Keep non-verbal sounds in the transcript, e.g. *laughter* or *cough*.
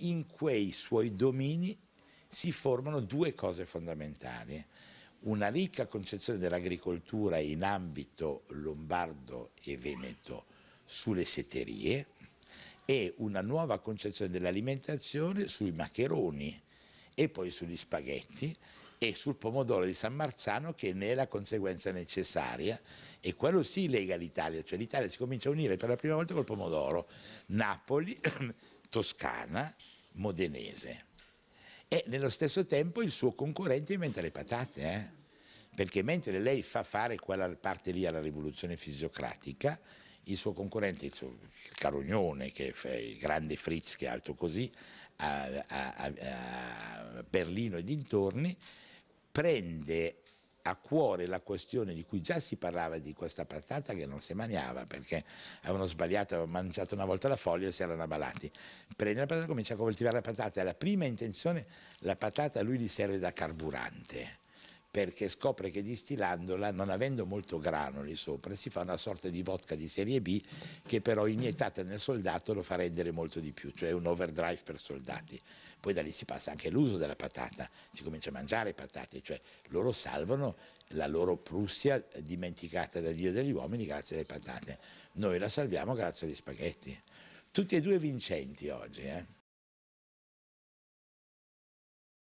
In quei suoi domini si formano due cose fondamentali. Una ricca concezione dell'agricoltura in ambito lombardo e veneto sulle setterie e una nuova concezione dell'alimentazione sui maccheroni e poi sugli spaghetti e sul pomodoro di San Marzano che ne è la conseguenza necessaria e quello si lega all'Italia, cioè l'Italia si comincia a unire per la prima volta col pomodoro. Napoli *clears throat* toscana modenese. E nello stesso tempo il suo concorrente inventa le patate, eh? perché mentre lei fa fare quella parte lì alla rivoluzione fisiocratica, il suo concorrente, il, suo, il Carognone, che è il grande Fritz, che è alto così, a, a, a, a Berlino e dintorni, prende a cuore la questione di cui già si parlava di questa patata che non si maniava perché avevano sbagliato, avevano mangiato una volta la foglia e si erano ammalati. Prende la patata e comincia a coltivare la patata. La prima intenzione, la patata lui gli serve da carburante perché scopre che distillandola, non avendo molto grano lì sopra, si fa una sorta di vodka di serie B che però iniettata nel soldato lo fa rendere molto di più, cioè un overdrive per soldati. Poi da lì si passa anche l'uso della patata, si comincia a mangiare patate, cioè loro salvano la loro Prussia dimenticata dal Dio degli uomini grazie alle patate. Noi la salviamo grazie agli spaghetti. Tutti e due vincenti oggi, eh?